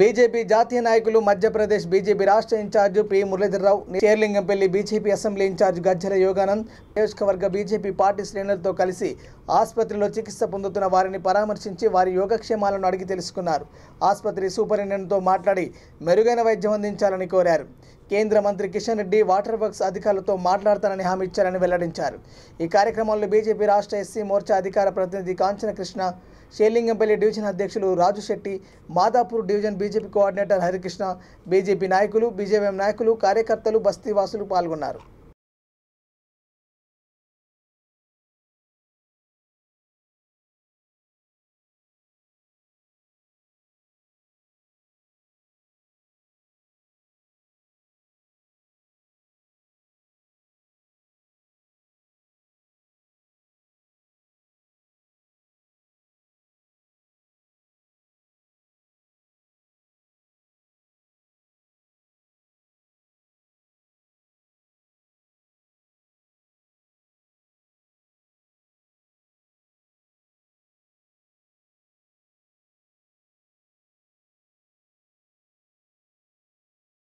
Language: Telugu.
బీజేపీ జాతీయ నాయకులు మధ్యప్రదేశ్ బీజేపీ రాష్ట్ర incharge P Muralidhar Rao Serilingampally BJP assembly incharge Gajjala Yoganand నియోజకవర్గ బీజేపీ పార్టీ శ్రేణులతో కలిసి ఆసుపత్రిలో చికిత్స పొందుతున్న వారిని పరామర్శించి వారి యోగక్షేమాలను అడిగి తెలుసుకున్నారు ఆసుపత్రి సూపరింటెండెంట్తో మాట్లాడి మెరుగైన వైద్యం అందించాలని కోరారు కేంద్ర మంత్రి కిషన్ రెడ్డి వాటర్ వర్క్స్ అధికారులతో మాట్లాడతానని హామీ ఇచ్చారని వెల్లడించారు ఈ కార్యక్రమంలో బీజేపీ రాష్ట్ర ఎస్సీ మోర్చా అధికార ప్రతినిధి కాంచన కృష్ణ షేర్లింగంపల్లి డివిజన్ అధ్యక్షులు Raju Shetty Madhapur division BJP coordinator Harikrishna BJP నాయకులు బీజేపీ నాయకులు కార్యకర్తలు బస్తీవాసులు పాల్గొన్నారు